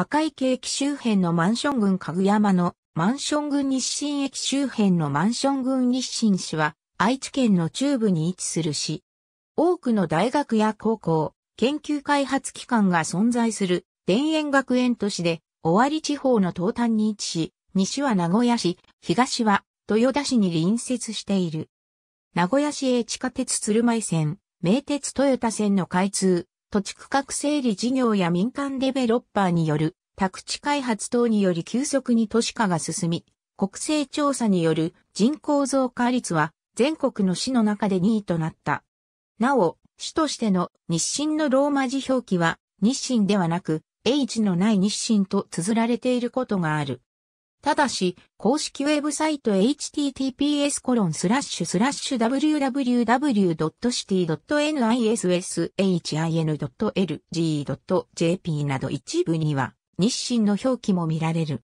赤池駅周辺のマンション群かぐやまのマンション群日清駅周辺のマンション群日清市は愛知県の中部に位置する市。多くの大学や高校、研究開発機関が存在する田園学園都市で、尾張地方の東端に位置し、西は名古屋市、東は豊田市に隣接している。名古屋市営地下鉄鶴舞線、名鉄豊田線の開通、土地区画整理事業や民間デベロッパーによる宅地開発等により急速に都市化が進み、国勢調査による人口増加率は全国の市の中で2位となった。なお、市としての日清のローマ字表記は日清ではなく、H のない日清と綴られていることがある。ただし、公式ウェブサイト https://www.city.nishin.lg.jp など一部には日清の表記も見られる。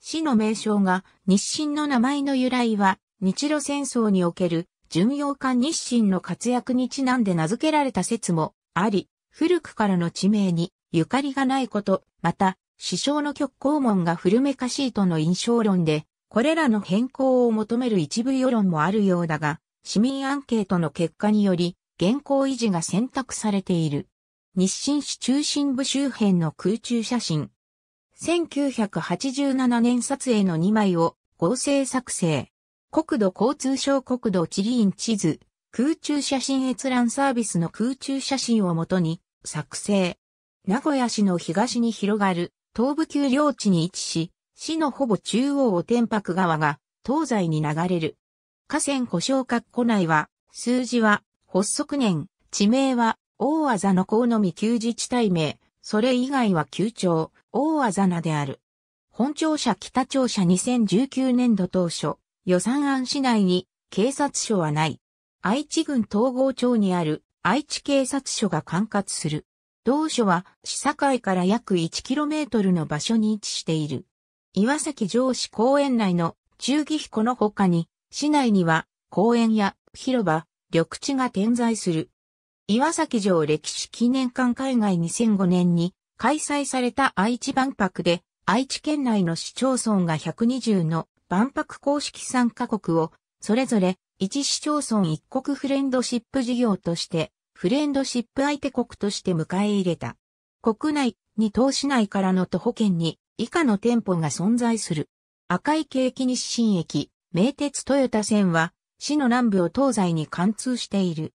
市の名称が日清の名前の由来は日露戦争における巡洋艦日清の活躍にちなんで名付けられた説もあり、古くからの地名にゆかりがないこと、また首相の極公文が古めかしいとの印象論で、これらの変更を求める一部世論もあるようだが、市民アンケートの結果により、現行維持が選択されている。日清市中心部周辺の空中写真。1987年撮影の2枚を合成作成。国土交通省国土地理院地図、空中写真閲覧サービスの空中写真をもとに作成。名古屋市の東に広がる東部丘陵地に位置し、市のほぼ中央を天白川が東西に流れる。河川故障括弧内は、数字は、発足年、地名は、大技の子のみ旧自治体名、それ以外は旧庁、大技名なである。本庁舎北庁舎2019年度当初、予算案市内に警察署はない。愛知郡統合町にある愛知警察署が管轄する。同所は市境から約 1km の場所に位置している。岩崎城市公園内の中義彦の他に、市内には公園や広場、緑地が点在する。岩崎城歴史記念館海外2005年に開催された愛知万博で、愛知県内の市町村が120の万博公式参加国を、それぞれ一市町村一国フレンドシップ事業としてフレンドシップ相手国として迎え入れた。国内に投資内からの徒歩圏に以下の店舗が存在する。赤い駅・日新駅、名鉄豊田線は、市の南部を東西に貫通している。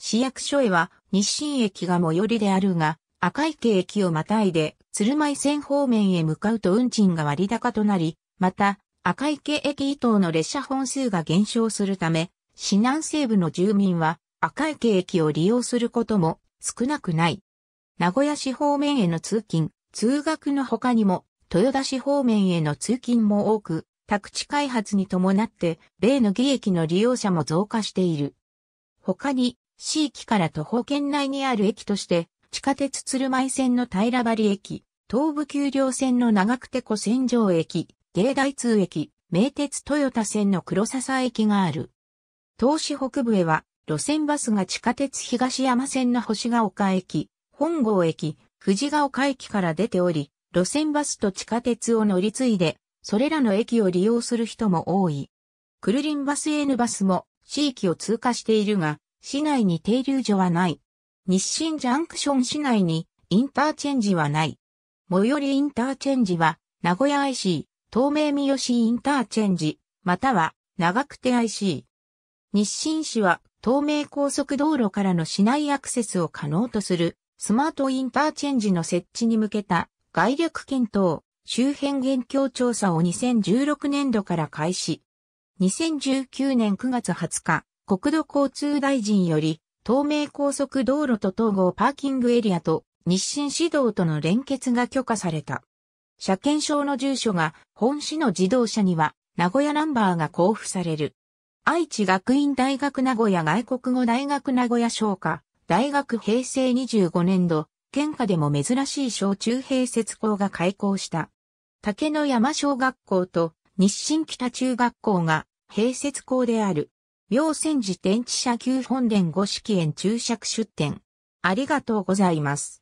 市役所へは日清駅が最寄りであるが、赤池駅をまたいで鶴舞線方面へ向かうと運賃が割高となり、また赤池駅以東の列車本数が減少するため、市南西部の住民は赤池駅を利用することも少なくない。名古屋市方面への通勤、通学の他にも、豊田市方面への通勤も多く、宅地開発に伴って、米の義駅の利用者も増加している。他に、市域から徒歩圏内にある駅として、地下鉄鶴舞線の平張駅、東武丘陵線の長久手湖線上駅、芸大通駅、名鉄豊田線の黒笹駅がある。東市北部へは、路線バスが地下鉄東山線の星ヶ丘駅、本郷駅、藤ヶ丘駅から出ており、路線バスと地下鉄を乗り継いで、それらの駅を利用する人も多い。クルリンバス N バスも地域を通過しているが、市内に停留所はない。日清ジャンクション市内にインターチェンジはない。最寄りインターチェンジは、名古屋 IC、東名三好インターチェンジ、または、長久手 IC。日清市は東名高速道路からの市内アクセスを可能とするスマートインターチェンジの設置に向けた外略検討、周辺現況調査を2016年度から開始。2019年9月20日、国土交通大臣より、東名高速道路と統合パーキングエリアと日清指導との連結が許可された。車検証の住所が本市の自動車には名古屋ナンバーが交付される。愛知学院大学名古屋外国語大学名古屋商科、大学平成25年度、県下でも珍しい小中併設校が開校した。竹の山小学校と日清北中学校が併設校である。妙泉寺天地社旧本殿五式園注釈出展。ありがとうございます。